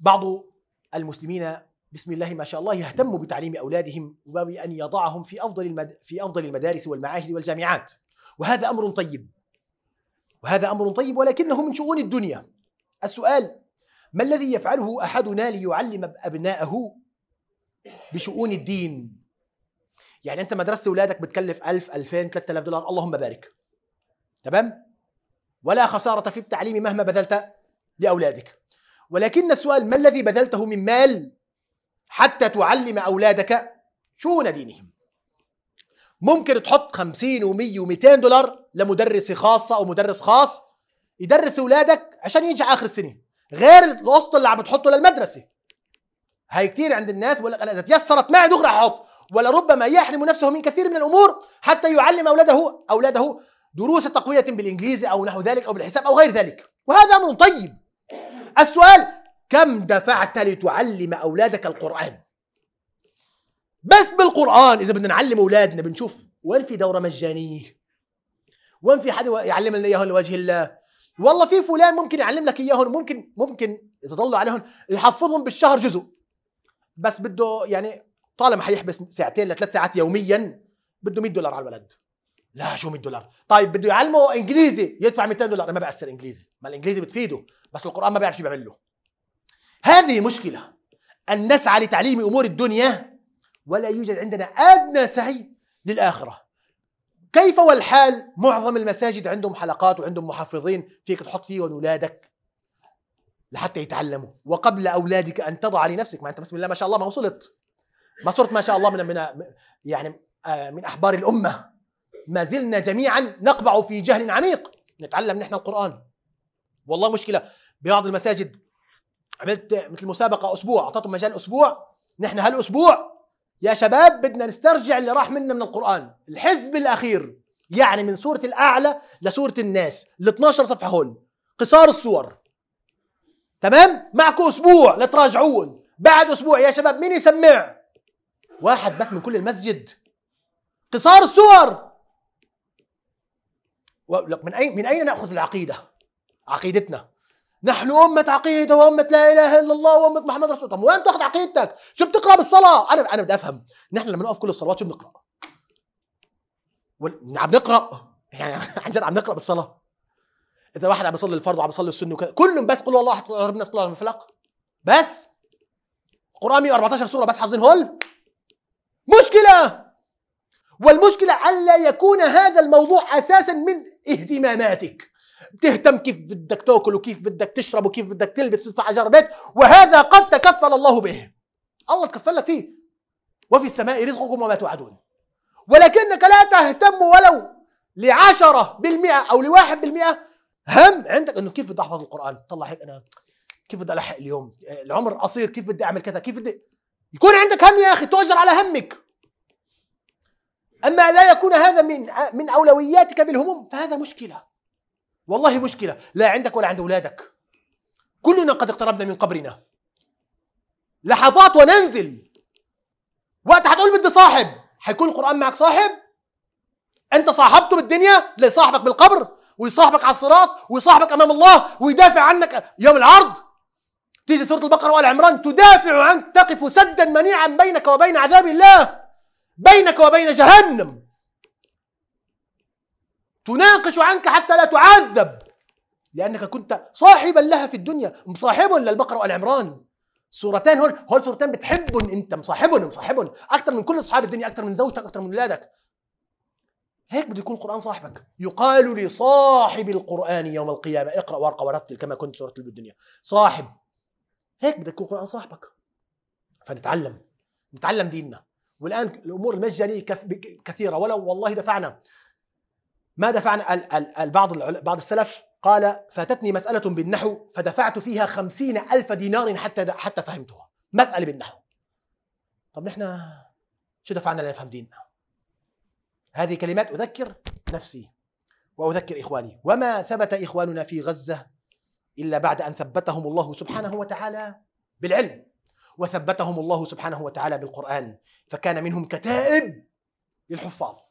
بعض المسلمين بسم الله ما شاء الله يهتم بتعليم أولادهم وبأن يضعهم في أفضل, المد... في أفضل المدارس والمعاهد والجامعات وهذا أمر طيب وهذا أمر طيب ولكنه من شؤون الدنيا السؤال ما الذي يفعله أحدنا ليعلم أبناءه بشؤون الدين يعني أنت مدرسة أولادك بتكلف 1000 2000 3000 دولار اللهم بارك تمام ولا خسارة في التعليم مهما بذلت لأولادك ولكن السؤال ما الذي بذلته من مال حتى تعلم أولادك شؤون دينهم ممكن تحط 50 و100 و200 دولار لمدرسة خاصة أو مدرس خاص يدرس أولادك عشان ينجح آخر السنة غير الوسط اللي عم بتحطه للمدرسة هاي كتير عند الناس ولا لك أنا إذا تيسرت معي دغري أحط ولربما يحرم نفسه من كثير من الأمور حتى يعلم أولاده أولاده دروس تقوية بالإنجليزي أو نحو ذلك أو بالحساب أو غير ذلك وهذا أمر طيب السؤال كم دفعت لتعلم أولادك القرآن بس بالقرآن إذا بدنا نعلم أولادنا بنشوف وين في دورة مجانية وين في حد يعلم لنا إياهم لوجه الله والله في فلان ممكن يعلم لك إياهم ممكن ممكن يتطلع عليهم يحفظهم بالشهر جزء بس بده يعني طالما حيحبس ساعتين لثلاث ساعات يوميا بده 100 دولار على الولد لا شو 100 دولار طيب بده يعلمه انجليزي يدفع 200 دولار ما بأثر انجليزي ما الانجليزي بتفيده بس القران ما بيعرف شو بيعمل له هذه مشكله ان نسعى لتعليم امور الدنيا ولا يوجد عندنا ادنى سعي للاخره كيف والحال معظم المساجد عندهم حلقات وعندهم محفظين فيك تحط فيهم اولادك لحتى يتعلموا وقبل اولادك ان تضع لنفسك ما انت بسم الله ما شاء الله ما وصلت ما صرت ما شاء الله من من يعني آه، من احبار الامه ما زلنا جميعا نقبع في جهل عميق نتعلم نحن القرآن والله مشكلة ببعض المساجد عملت مثل مسابقة أسبوع أعطيتهم مجال أسبوع نحن هالأسبوع يا شباب بدنا نسترجع اللي راح منا من القرآن الحزب الأخير يعني من سورة الأعلى لسورة الناس ال 12 صفحة هون قصار الصور تمام معكم أسبوع لتراجعون بعد أسبوع يا شباب مين يسمع واحد بس من كل المسجد قصار الصور من أين من أين نأخذ العقيدة؟ عقيدتنا نحن أمة عقيدة وأمة لا إله إلا الله وأمة محمد رسول الله طب وين تاخذ عقيدتك؟ شو بتقرأ بالصلاة؟ أنا أنا بدي أفهم نحن لما نقف كل الصلوات شو بنقرأ؟ عم نقرأ يعني عن جد عم نقرأ بالصلاة إذا واحد عم يصلي الفرض وعم يصلي السنة وكذا كلهم بس قل الله أحد ربنا قل الله الفلق بس قرآن 114 سورة بس حافظين هول مشكلة والمشكلة ألا يكون هذا الموضوع أساسا من اهتماماتك تهتم كيف بدك تاكل وكيف بدك تشرب وكيف بدك تلبس وتدفع أجار بيت وهذا قد تكفل الله به الله تكفل لك فيه وفي السماء رزقكم وما توعدون ولكنك لا تهتم ولو لعشرة بالمئة أو لواحد بالمئة هم عندك أنه كيف بدي أحفظ القرآن طلع هيك أنا كيف بدي ألحق اليوم العمر قصير كيف بدي أعمل كذا كيف بدي يكون عندك هم يا أخي تؤجر على همك أما لا يكون هذا من من أولوياتك بالهموم فهذا مشكلة والله مشكلة لا عندك ولا عند أولادك كلنا قد اقتربنا من قبرنا لحظات وننزل وقت هتقول بدي صاحب هيكون القرآن معك صاحب أنت صاحبته بالدنيا لصاحبك بالقبر ويصاحبك على الصراط ويصاحبك أمام الله ويدافع عنك يوم العرض تيجي سورة البقرة وآل عمران تدافع عنك تقف سدا منيعا بينك وبين عذاب الله بينك وبين جهنم تناقش عنك حتى لا تعذب لأنك كنت صاحبا لها في الدنيا مصاحب للبقرة والعمران سورتين هول هول سورتين بتحبهم انت مصاحبهم مصاحبهم أكثر من كل اصحاب الدنيا أكثر من زوجتك أكثر من أولادك هيك بده يكون القران صاحبك يقال لصاحب القران يوم القيامه اقرا وارقى ورتل كما كنت ترتل الدنيا صاحب هيك بده يكون القران صاحبك فنتعلم نتعلم ديننا والان الامور المجانيه كثيره ولو والله دفعنا ما دفعنا البعض بعض السلف قال فاتتني مسألة بالنحو فدفعت فيها خمسين ألف دينار حتى حتى فهمتها مسألة بالنحو طب نحن شو دفعنا لنفهم ديننا هذه كلمات أذكر نفسي وأذكر إخواني وما ثبت إخواننا في غزة إلا بعد أن ثبتهم الله سبحانه وتعالى بالعلم وثبتهم الله سبحانه وتعالى بالقرآن فكان منهم كتائب للحفاظ